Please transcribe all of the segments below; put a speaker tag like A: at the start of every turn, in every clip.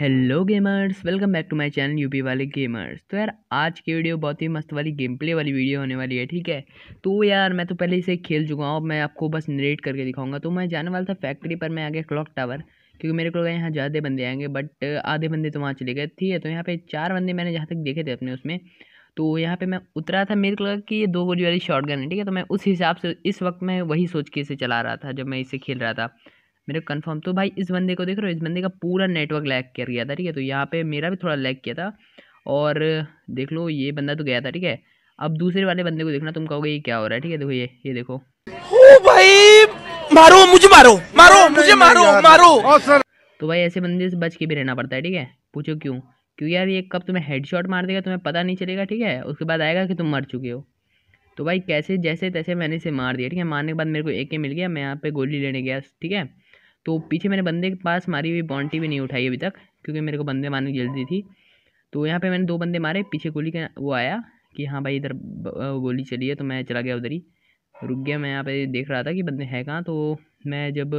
A: hello gamers welcome back to my channel UP वाले gamers तो यार आज की वीडियो बहुत ही मस्त वाली गेम प्ले वाली वीडियो होने वाली है ठीक है तो यार मैं तो पहले इसे खेल चुका हूँ अब मैं आपको बस नरेट करके दिखाऊंगा तो मैं जाने वाला था फैक्ट्री पर मैं आ गया क्लॉक टावर क्योंकि मेरे को यहाँ ज़्यादा बंदे आएंगे बट आधे बंदे तो वहाँ चले गए ठीक है तो यहाँ पर चार बंदे मैंने जहाँ तक देखे थे अपने उसमें तो यहाँ पे मैं उतरा था मेरे को लगा कि ये दो गोली वाली शॉट गन है ठीक है तो मैं उस हिसाब से इस वक्त मैं वही सोच के इसे चला रहा था जब मैं इसे खेल रहा था मेरे कन्फर्म तो भाई इस बंदे को देख रहे हो इस बंदे का पूरा नेटवर्क लैग कर गया था ठीक है तो यहाँ पे मेरा भी थोड़ा लैग किया था और देख लो ये बंदा तो गया था ठीक है अब दूसरे वाले बंदे को देखना तुम कहोगे ये क्या हो रहा है ठीक है देखो ये ये देखो ओ भाई मारो मुझे मारो मारो मुझे मारो मारो तो भाई ऐसे बंदे से बच के भी रहना पड़ता है ठीक है पूछो क्यों क्योंकि यार ये कब तुम्हें हेडशॉट मार देगा तुम्हें पता नहीं चलेगा ठीक है उसके बाद आएगा कि तुम मर चुके हो तो भाई कैसे जैसे तैसे मैंने इसे मार दिया ठीक है मारने के बाद मेरे को एक ही मिल गया मैं यहाँ पे गोली लेने गया ठीक है तो पीछे मैंने बंदे के पास मारी हुई बॉन्टी भी नहीं उठाई अभी तक क्योंकि मेरे को बंदे मारने की जल्दी थी तो यहाँ पे मैंने दो बंदे मारे पीछे गोली का वो आया कि हाँ भाई इधर गोली चली है तो मैं चला गया उधर ही रुक गया मैं यहाँ पे देख रहा था कि बंदे हैं कहाँ तो मैं जब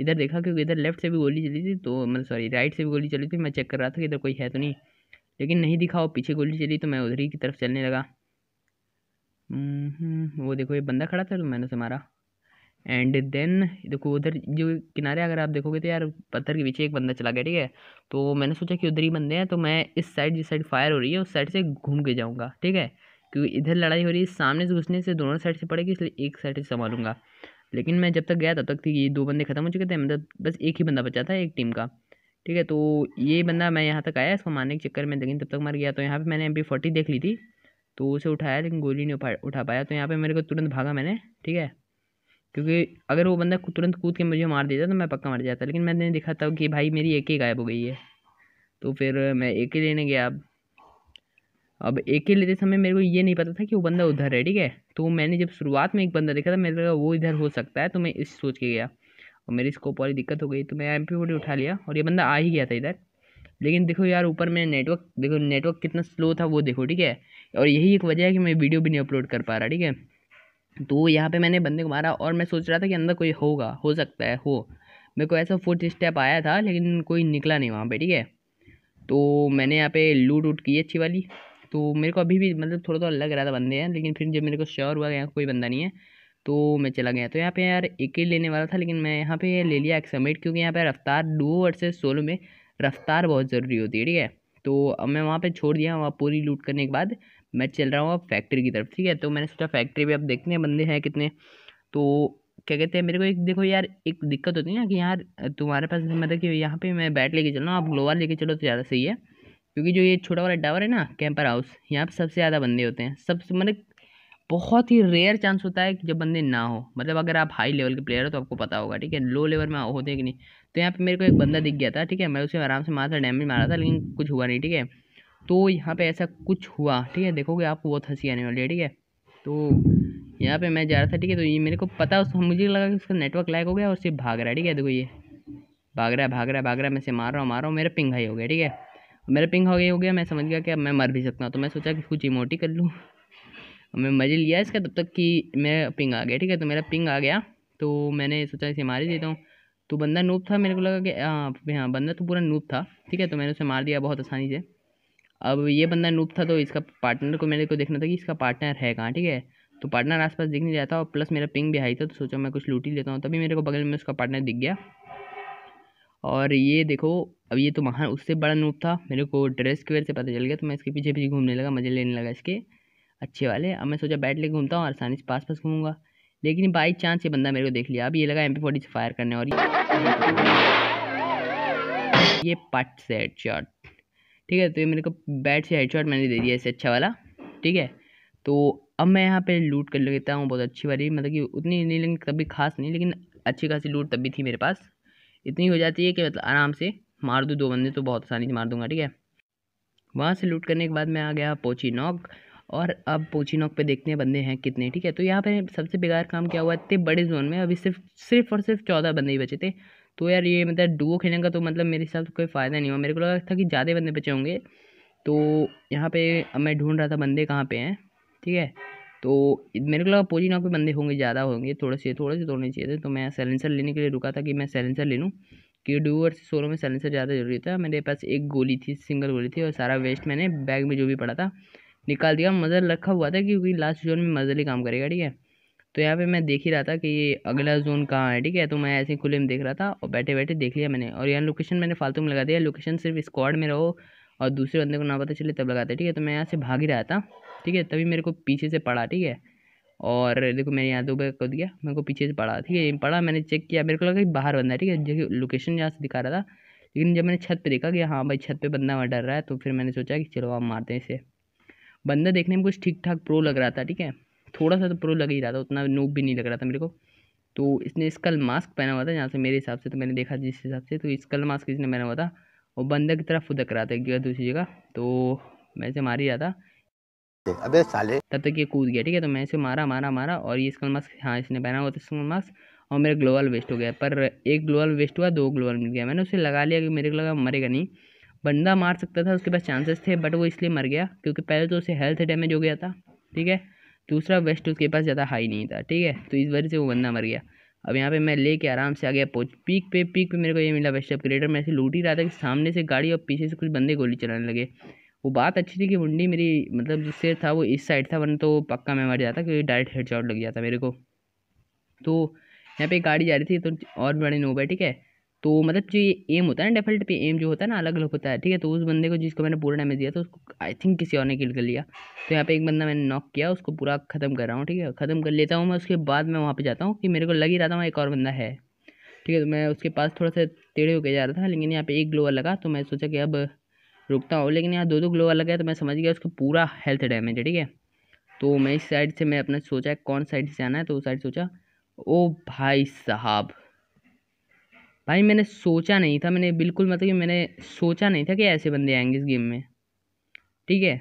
A: इधर देखा क्योंकि इधर लेफ्ट से भी गोली चली थी तो मतलब सॉरी राइट से भी गोली चली थी मैं चेक कर रहा था कि इधर कोई है तो नहीं लेकिन नहीं दिखा वो पीछे गोली चली तो मैं उधर ही की तरफ चलने लगा वो देखो ये बंदा खड़ा था तो मैंने उसे मारा एंड देन देखो उधर जो किनारे अगर आप देखोगे तो यार पत्थर के पीछे एक बंदा चला गया ठीक है तो मैंने सोचा कि उधर ही बंदे हैं तो मैं इस साइड जिस साइड फायर हो रही है उस साइड से घूम के जाऊँगा ठीक है क्योंकि इधर लड़ाई हो रही है सामने से घुसने से दोनों साइड से पड़ेगी इसलिए एक साइड से संभालूंगा लेकिन मैं जब तक गया तब तक थी तो ये दो बंदे ख़त्म हो चुके थे मतलब बस एक ही बंदा बचा था एक टीम का ठीक है तो ये बंदा मैं यहाँ तक आया इसको मारने के चक्कर में लेकिन तब तक मर गया तो यहाँ पर मैंने एम पी देख ली थी तो उसे उठाया लेकिन गोली नहीं उठा पाया तो यहाँ पर मेरे को तुरंत भागा मैंने ठीक है क्योंकि अगर वो बंदा तुरंत कूद के मुझे मार देता तो मैं पक्का मर जाता लेकिन मैंने देखा था कि भाई मेरी एक ही गायब हो गई है तो फिर मैं एक ही लेने गया अब अब एक ही लेते समय मेरे को ये नहीं पता था कि वो बंदा उधर है ठीक है तो मैंने जब शुरुआत में एक बंदा देखा था मेरे लगा वो इधर हो सकता है तो मैं इस सोच के गया और मेरी स्कोप वाली दिक्कत हो गई तो मैं एम पी उठा लिया और ये बंदा आ ही गया था इधर लेकिन देखो यार ऊपर में नेटवर्क देखो नेटवर्क कितना स्लो था वो देखो ठीक है और यही एक वजह है कि मैं वीडियो भी नहीं अपलोड कर पा रहा ठीक है तो यहाँ पे मैंने बंदे को मारा और मैं सोच रहा था कि अंदर कोई होगा हो सकता है हो मेरे को ऐसा फुट स्टेप आया था लेकिन कोई निकला नहीं वहाँ पे ठीक है तो मैंने यहाँ पे लूट उट की अच्छी वाली तो मेरे को अभी भी मतलब थोड़ा थोड़ा लग रहा था बंदे हैं लेकिन फिर जब मेरे को श्योर हुआ यहाँ कोई बंदा नहीं है तो मैं चला गया तो यहाँ पे यार एक ही लेने वाला था लेकिन मैं यहाँ पे ले लिया एक समेट क्योंकि यहाँ पे रफ्तार डुओ वर्सेस सोलो में रफ्तार बहुत ज़रूरी होती है ठीक है तो अब मैं वहाँ पे छोड़ दिया वहाँ पूरी लूट करने के बाद मैं चल रहा हूँ अब फैक्ट्री की तरफ ठीक है तो मैंने सोचा फैक्ट्री भी अब देखने बंदे हैं कितने तो क्या कहते हैं मेरे को एक देखो यार एक दिक्कत होती है ना कि यार तुम्हारे पास मतलब कि यहाँ पे मैं बैट लेके चल रहा हूँ आप ग्लोवर लेके चलो तो ज़्यादा सही है क्योंकि जो ये छोटा वाला टावर है ना कैंपर हाउस यहाँ पर सबसे ज़्यादा बंदे होते हैं सबसे मतलब बहुत ही रेयर चांस होता है कि जब बंदे ना हो मतलब अगर आप हाई लेवल के प्लेयर हो तो आपको पता होगा ठीक है लो लेवल में होते हैं कि नहीं तो यहाँ पे मेरे को एक बंदा दिख गया था ठीक है मैं उसे आराम से मारा था डैमेज मारा था लेकिन कुछ हुआ नहीं ठीक है तो यहाँ पे ऐसा कुछ हुआ ठीक है देखोगे आप बहुत हंसी आने वाली है ठीक है तो यहाँ पे मैं जा रहा था ठीक है तो ये मेरे को पता उस मुझे लगा कि उसका नेटवर्क लैग हो गया और सिर्फ भाग रहा है ठीक है देखो ये भाग रहा है भाग रहा है भाग रहा है मैं से मार रहा हूँ मार रहा हूँ मेरा पिंग हाई हो गया ठीक है मेरा पिंग हाई हो गया मैं समझ गया कि अब मैं मर भी सकता हूँ तो मैं सोचा कि कुछ इमोटी कर लूँ मैं मजे लिया इसका तब तक कि मेरा पिंग आ गया ठीक है तो मेरा पिंग आ गया तो मैंने सोचा इसे मार ही देता हूँ तो बंदा नूब था मेरे को लगा कि हाँ, हाँ बंदा तो पूरा नूब था ठीक है तो मैंने उसे मार दिया बहुत आसानी से अब ये बंदा नूप था तो इसका पार्टनर को मेरे को देखना था कि इसका पार्टनर है कहाँ ठीक है तो पार्टनर आसपास दिख नहीं जाता और प्लस मेरा पिंग भी हाई था तो सोचा मैं कुछ लूट ही लेता हूँ तभी मेरे को बगल में उसका पार्टनर दिख गया और ये देखो अब ये तो महान उससे बड़ा नूप था मेरे को ड्रेस की वजह से पता चल गया तो मैं इसके पीछे पीछे घूमने लगा मज़े लेने लगा इसके अच्छे वाले अब मैं सोचा बैठ ले घूमता हूँ आसानी से पास पास घूमूंगा लेकिन बाई चांस ये बंदा मेरे को देख लिया अब ये लगा एम पी से फायर करने और ये पार्ट से शॉट ठीक है तो ये मेरे को बैट से हेडशॉट मैंने दे दिया इससे अच्छा वाला ठीक है तो अब मैं यहाँ पे लूट कर लेता हूँ बहुत अच्छी वाली मतलब कि उतनी नहीं लेकिन तब भी खास नहीं लेकिन अच्छी खासी लूट तब भी थी मेरे पास इतनी हो जाती है कि मतलब आराम से मार दूँ दो बंदे तो बहुत आसानी से मार दूंगा ठीक है वहाँ से लूट करने के बाद मैं आ गया पोची नॉक और अब पोची नॉक पे देखने बंदे हैं कितने ठीक है तो यहाँ पे सबसे बेकार काम क्या हुआ इतने बड़े जोन में अभी सिर्फ सिर्फ और सिर्फ चौदह बंदे ही बचे थे तो यार ये मतलब डुओ खेलने का तो मतलब मेरे हिसाब से कोई फ़ायदा नहीं हुआ मेरे को लगा था कि ज़्यादा बंदे बचे होंगे तो यहाँ पे अब मैं ढूंढ रहा था बंदे कहाँ पे हैं ठीक है तो मेरे को लगा पोजी नाव पे बंदे होंगे ज़्यादा होंगे थोड़े से थोड़े से तोड़ने चाहिए थे तो मैं सैलेंसर लेने के लिए रुका था कि मैं सैलेंसर ले लूँ कि डूअर से सोलो में सैलेंसर ज़्यादा ज़रूरी था मेरे पास एक गोली थी सिंगल गोली थी और सारा वेस्ट मैंने बैग में जो भी पड़ा था निकाल दिया मज़ा रखा हुआ था क्योंकि लास्ट जोन में मज़र ही काम करेगा ठीक है तो यहाँ पे मैं देख ही रहा था कि ये अगला जोन कहाँ है ठीक है तो मैं ऐसे ही खुले में देख रहा था और बैठे बैठे देख लिया मैंने और यहाँ लोकेशन मैंने फालतू में लगा दिया लोकेशन सिर्फ स्क्वाड में रहो और दूसरे बंदे को ना पता चले तब लगाते ठीक है तो मैं यहाँ से भाग ही रहा था ठीक है तभी मेरे को पीछे से पड़ा ठीक है और देखो मैंने यहाँ दो बैग कर दिया मेरे को पीछे से पड़ा ठीक है पड़ा मैंने चेक किया मेरे को लगा कि बाहर बंदा है ठीक है जो लोकेशन यहाँ से दिखा रहा था लेकिन जब मैंने छत पर देखा कि हाँ भाई छत पर बंदा वहाँ डर रहा है तो फिर मैंने सोचा कि चलो आप मारते हैं इसे बंदा देखने में कुछ ठीक ठाक प्रो लग रहा था ठीक है थोड़ा सा तो प्रो लग ही रहा था उतना नूब भी नहीं लग रहा था मेरे को तो इसने स्कल मास्क पहना हुआ था यहाँ से मेरे हिसाब से तो मैंने देखा जिस हिसाब से तो स्कल मास्क इसने पहना हुआ था और बंदा की तरफ फुदक रहा था एक जगह दूसरी जगह तो मैं इसे मार ही रहा था अबे साले तब तक ये कूद गया ठीक है तो मैं इसे मारा मारा मारा और ये स्कल मास्क हाँ इसने पहना हुआ था स्कल मास्क और मेरा ग्लोअल वेस्ट हो गया पर एक ग्लोअल वेस्ट हुआ दो ग्लोअल मिल गया मैंने उसे लगा लिया कि मेरे को लगा मरेगा नहीं बंदा मार सकता था उसके पास चांसेस थे बट वो इसलिए मर गया क्योंकि पहले तो उसे हेल्थ डैमेज हो गया था ठीक है दूसरा वेस्ट उसके पास ज़्यादा हाई नहीं था ठीक है तो इस वजह से वो बंदा मर गया अब यहाँ पे मैं लेके आराम से आ गया पहुँच पीक पे पीक पे मेरे को ये मिला वेस्ट अपग्रेडर मैं ऐसे लूट ही रहा था कि सामने से गाड़ी और पीछे से कुछ बंदे गोली चलाने लगे वो बात अच्छी थी कि मुंडी मेरी मतलब जिससे था वो इस साइड था वरना तो पक्का मैं मर जाता क्योंकि डायरेक्ट हेड लग जाता मेरे को तो यहाँ पर गाड़ी जा रही थी तो और बड़े नोबे ठीक है तो मतलब जो ये एम होता है ना डेफल्ट पे एम जो होता है ना अलग अलग होता है ठीक है तो उस बंदे को जिसको मैंने पूरा डैमेज दिया था उसको आई थिंक किसी और ने किल कर लिया तो यहाँ पे एक बंदा मैंने नॉक किया उसको पूरा ख़त्म कर रहा हूँ ठीक है ख़त्म कर लेता हूँ मैं उसके बाद मैं वहाँ पर जाता हूँ कि मेरे को लग ही रहा था वहाँ एक और बंदा है ठीक है तो मैं उसके पास थोड़ा सा टेढ़े होकर जा रहा था लेकिन यहाँ पर एक ग्लोअर लगा तो मैं सोचा कि अब रुकता हूँ लेकिन यहाँ दो दो ग्लोअर लगा तो मैं समझ गया उसका पूरा हेल्थ डैमेज है ठीक है तो मैं इस साइड से मैं अपना सोचा कौन साइड से आना है तो उस साइड सोचा ओ भाई साहब भाई मैंने सोचा नहीं था मैंने बिल्कुल मतलब कि मैंने सोचा नहीं था कि ऐसे बंदे आएंगे इस गेम में ठीक है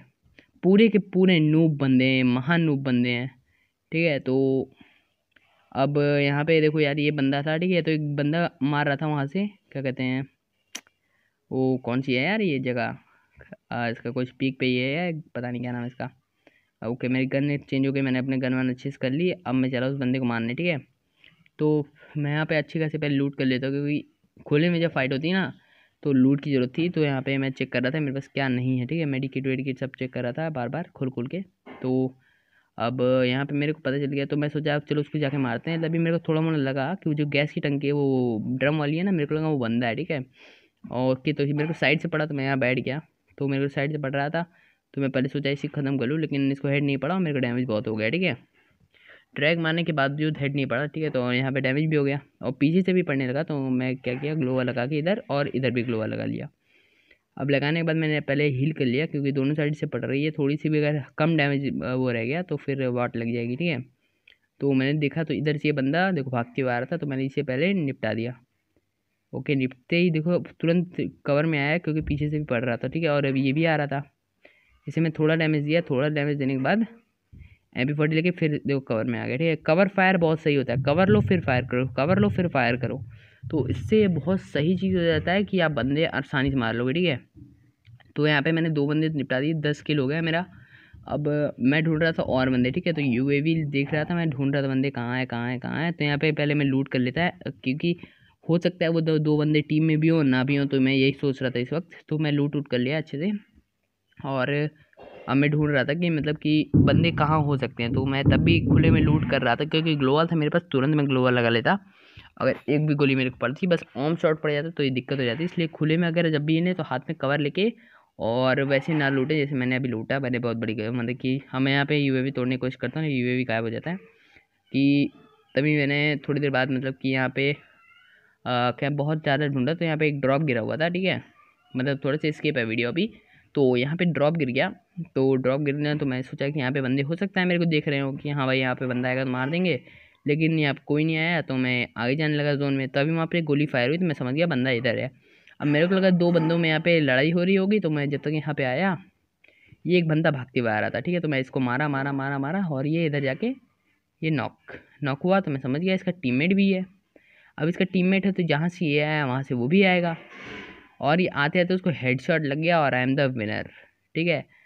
A: पूरे के पूरे नूब बंदे हैं महान नूब बंदे हैं ठीक है तो अब यहाँ पे देखो यार ये बंदा था ठीक है तो एक बंदा मार रहा था वहाँ से क्या कहते हैं वो कौन सी है यार ये जगह इसका कुछ पीक पे ही है पता नहीं क्या नाम है इसका ओके मेरी गन चेंज हो गई मैंने अपने गन वन अच्छे से कर ली अब मैं चला उस बंदे को मारने ठीक है तो मैं यहाँ पे अच्छे खासे पहले लूट कर लेता हूँ क्योंकि खुले में जब फाइट होती है ना तो लूट की ज़रूरत थी तो यहाँ पे मैं चेक कर रहा था मेरे पास क्या नहीं है ठीक है मेडिकेट वेडिकेट सब चेक कर रहा था बार बार खोल खोल के तो अब यहाँ पे मेरे को पता चल गया तो मैं सोचा अब चलो उसको जाके मारते हैं तभी मेरे को थोड़ा मोड़ा लगा कि जो गैस की टंकी है वो ड्रम वाली है ना मेरे को लगा वो बंदा है ठीक है और कि तो मेरे को साइड से पड़ा तो मैं यहाँ बैठ गया तो मेरे को साइड से पड़ रहा था तो मैं पहले सोचा इसी ख़त्म कर लूँ लेकिन इसको हेड नहीं पड़ा मेरे को डैमेज बहुत हो गया ठीक है ट्रैक मारने के बावजूद हेड नहीं पड़ा ठीक है तो यहाँ पे डैमेज भी हो गया और पीछे से भी पड़ने लगा तो मैं क्या किया ग्लोवा लगा के इधर और इधर भी ग्लोवा लगा लिया अब लगाने के बाद मैंने पहले हील कर लिया क्योंकि दोनों साइड से पड़ रही है थोड़ी सी भी अगर कम डैमेज वो रह गया तो फिर वाट लग जाएगी ठीक है तो मैंने देखा तो इधर से ये बंदा देखो भागते हुआ आ रहा था तो मैंने इसे पहले निपटा दिया ओके निपटते ही देखो तुरंत कवर में आया क्योंकि पीछे से भी पड़ रहा था ठीक है और अभी ये भी आ रहा था इसे मैं थोड़ा डैमेज दिया थोड़ा डैमेज देने के बाद एम पी फोर्टी लेके फिर देखो कवर में आ गया ठीक है कवर फायर बहुत सही होता है कवर लो फिर फायर करो कवर लो फिर फायर करो तो इससे बहुत सही चीज़ हो जाता है कि आप बंदे आसानी से मार लोगे ठीक है तो यहाँ पे मैंने दो बंदे निपटा दिए दस किल हो गया मेरा अब मैं ढूंढ रहा था और बंदे ठीक है तो यू देख रहा था मैं ढूंढ रहा था बंदे कहाँ है कहाँ है कहाँ है तो यहाँ पे पहले मैं लूट कर लेता है क्योंकि हो सकता है वो दो, दो बंदे टीम में भी हो ना भी हो तो मैं यही सोच रहा था इस वक्त तो मैं लूट वूट कर लिया अच्छे से और अब मैं ढूंढ रहा था कि मतलब कि बंदे कहाँ हो सकते हैं तो मैं तब भी खुले में लूट कर रहा था क्योंकि ग्लोवल था मेरे पास तुरंत मैं ग्लोवल लगा लेता अगर एक भी गोली मेरे को पड़ती बस ऑम शॉट पड़ जाता तो ये दिक्कत हो जाती इसलिए खुले में अगर जब भी इन्हें तो हाथ में कवर लेके और वैसे ना लूटे जैसे मैंने अभी लूटा मैंने बहुत बड़ी गई मतलब कि हमें यहाँ पे वी तोड़ने की कोशिश करता हूँ वी गायब हो जाता है कि तभी मैंने थोड़ी देर बाद मतलब कि यहाँ पे क्या बहुत ज़्यादा ढूंढा तो यहाँ पे एक ड्रॉप गिरा हुआ था ठीक है मतलब थोड़ा सा स्केप है वीडियो अभी तो यहाँ पे ड्रॉप गिर गया तो ड्रॉप गिर गया तो मैं सोचा कि यहाँ पे बंदे हो सकता है मेरे को देख रहे हो कि हाँ भाई यहाँ पे बंदा आएगा तो मार देंगे लेकिन यहाँ कोई नहीं आया तो मैं आगे जाने लगा जोन में तभी वहाँ पर गोली फायर हुई तो मैं समझ गया बंदा इधर है अब मेरे को लगा दो बंदों में यहाँ पर लड़ाई हो रही होगी तो मैं जब तक यहाँ पर आया ये एक बंदा भागते हुए आ रहा था ठीक है तो मैं इसको मारा मारा मारा मारा और ये इधर जाके ये नॉक नॉक हुआ तो मैं समझ गया इसका टीममेट भी है अब इसका टीममेट है तो जहाँ से ये आया वहाँ से वो भी आएगा और ये आते आते उसको हेड लग गया और आई एम द विनर ठीक है